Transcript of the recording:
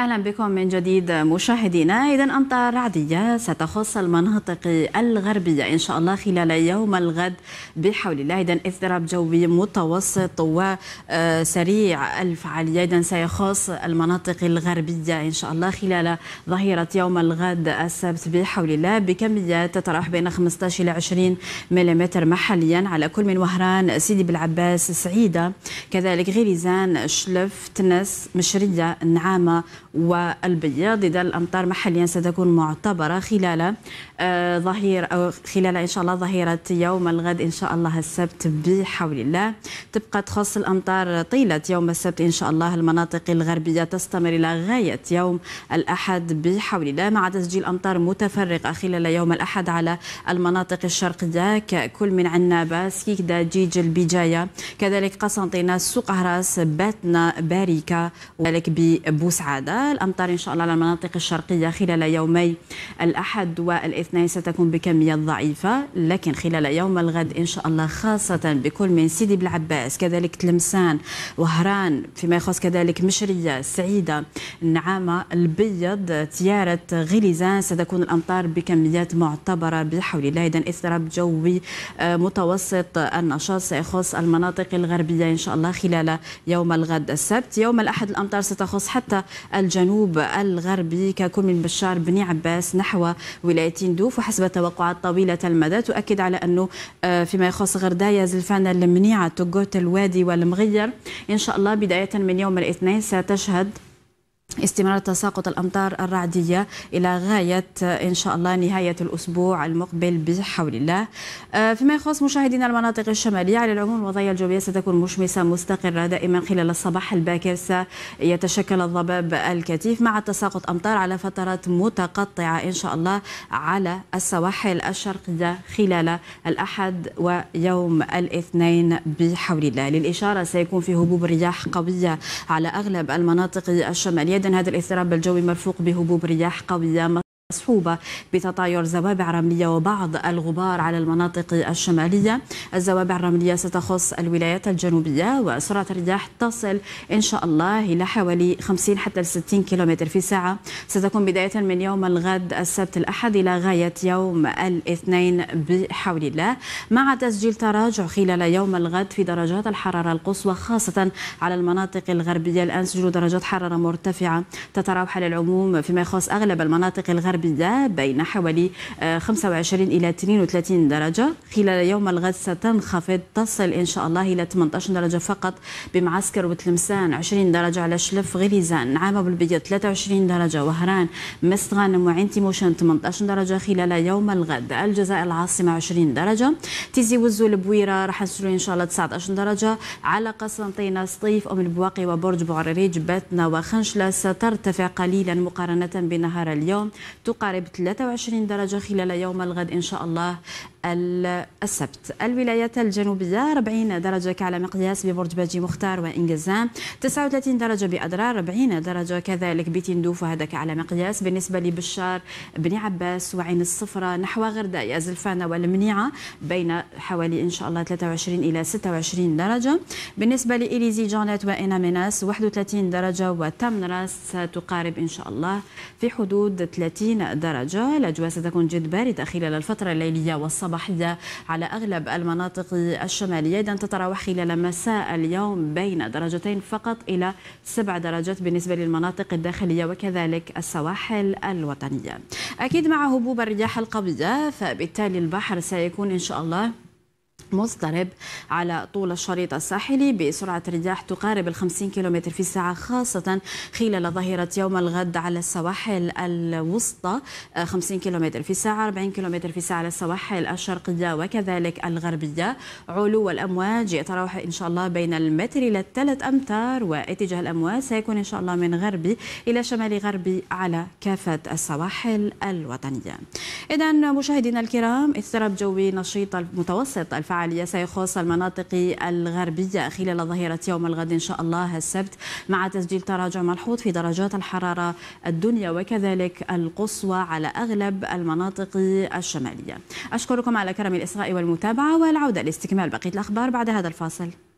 أهلا بكم من جديد مشاهدينا إذا أمطار رعدية ستخص المناطق الغربية إن شاء الله خلال يوم الغد بحول الله إذا اضطراب جوي متوسط وسريع آه، الفعالية إذا سيخص المناطق الغربية إن شاء الله خلال ظهيرة يوم الغد السبت بحول الله بكميات تتراوح بين 15 إلى 20 ملم محليا على كل من وهران سيدي بالعباس سعيدة كذلك غريزان شلف تنس مشرية نعامة والبياض اذا الامطار محليا ستكون معتبرة خلال آه، ظهير أو خلال إن شاء الله ظهيرة يوم الغد إن شاء الله السبت بحول الله تبقى تخص الأمطار طيلة يوم السبت إن شاء الله المناطق الغربية تستمر إلى غاية يوم الأحد بحول الله مع تسجيل أمطار متفرقة خلال يوم الأحد على المناطق الشرقية ككل من عنابة سكيكدا جيج البجاية كذلك قسنطينة سوق هراس باتنا باريكا وذلك ببوسعادة الأمطار إن شاء الله على المناطق الشرقية خلال يومي الأحد والاثنين ستكون بكمية ضعيفة لكن خلال يوم الغد إن شاء الله خاصة بكل من سيدي بلعباس كذلك تلمسان وهران فيما يخص كذلك مشرية سعيدة النعامة البيض تيارة غليزان ستكون الأمطار بكميات معتبرة بحول الله إذا اضطراب جوي آه، متوسط النشاط سيخص المناطق الغربية إن شاء الله خلال يوم الغد السبت يوم الأحد الأمطار ستخص حتى الجنوب الغربي ككل من بشار بن عباس نحو ولاية تندوف وحسب التوقعات طويلة المدى تؤكد على أنه آه، فيما يخص غردايا زلفانة المنيعة تقوت الوادي والمغير إن شاء الله بداية من يوم الاثنين ستشهد استمرار تساقط الأمطار الرعدية إلى غاية آه، إن شاء الله نهاية الأسبوع المقبل بحول الله آه، فيما يخص مشاهدينا المناطق الشمالية على العموم الوضعية الجوية ستكون مشمسة مستقرة دائما خلال الصباح الباكر سيتشكل الضباب الكثيف مع تساقط أمطار على فترات متقطعة إن شاء الله على السواحل الشرقية خلال الأحد ويوم الاثنين بحول الله للإشارة سيكون في هبوب رياح قوية على أغلب المناطق الشمالية أيضا هذا الاضطراب الجوي مرفوق بهبوب رياح قوية مصحوبة بتطاير زوابع رملية وبعض الغبار على المناطق الشمالية الزوابع الرملية ستخص الولايات الجنوبية وسرعة الرياح تصل إن شاء الله إلى حوالي 50 حتى 60 كيلومتر في ساعة ستكون بداية من يوم الغد السبت الأحد إلى غاية يوم الاثنين بحول الله مع تسجيل تراجع خلال يوم الغد في درجات الحرارة القصوى خاصة على المناطق الغربية الآن سجلوا درجات حرارة مرتفعة تتراوح للعموم فيما يخص أغلب المناطق الغربية الغربيه بين حوالي 25 آه، إلى 32 درجة خلال يوم الغد ستنخفض تصل إن شاء الله إلى 18 درجة فقط بمعسكر وتلمسان 20 درجة على شلف غليزان نعامة بالبيض 23 درجة وهران مستغانم وعين تيموشن 18 درجة خلال يوم الغد الجزائر العاصمة 20 درجة تيزي وزو البويرة راح نسلو إن شاء الله 19 درجة على قسنطينة سطيف أم البواقي وبرج بوعريج باتنا وخنشلة سترتفع قليلا مقارنة بنهار اليوم تقارب 23 درجة خلال يوم الغد إن شاء الله السبت الولايات الجنوبية 40 درجة كعلى مقياس ببرج باجي مختار وإنجزام 39 درجة بأضرار 40 درجة كذلك بتندوف وهذا كعلى مقياس بالنسبة لبشار بن عباس وعين الصفرة نحو غرداء زلفانة والمنيعة بين حوالي إن شاء الله 23 إلى 26 درجة بالنسبة لإليزي جونيت وإناميناس 31 درجة وتمنراس ستقارب إن شاء الله في حدود 30 درجة الأجواء ستكون جد باردة خلال الفترة الليلية والصباحية على أغلب المناطق الشمالية إذا تتراوح خلال مساء اليوم بين درجتين فقط إلى سبع درجات بالنسبة للمناطق الداخلية وكذلك السواحل الوطنية أكيد مع هبوب الرياح القوية فبالتالي البحر سيكون إن شاء الله مضطرب على طول الشريط الساحلي بسرعة رياح تقارب ال 50 كم في الساعة خاصة خلال ظهيرة يوم الغد على السواحل الوسطى 50 آه، كم في الساعة 40 كم في الساعة على السواحل الشرقية وكذلك الغربية علو الأمواج يتراوح إن شاء الله بين المتر إلى الثلاث أمتار واتجاه الأمواج سيكون إن شاء الله من غربي إلى شمال غربي على كافة السواحل الوطنية إذا مشاهدينا الكرام اضطراب جوي نشيط المتوسط الفعال عالية سيخص المناطق الغربية خلال ظهيرة يوم الغد إن شاء الله السبت مع تسجيل تراجع ملحوظ في درجات الحرارة الدنيا وكذلك القصوى على أغلب المناطق الشمالية أشكركم على كرم الإصغاء والمتابعة والعودة لاستكمال بقية الأخبار بعد هذا الفاصل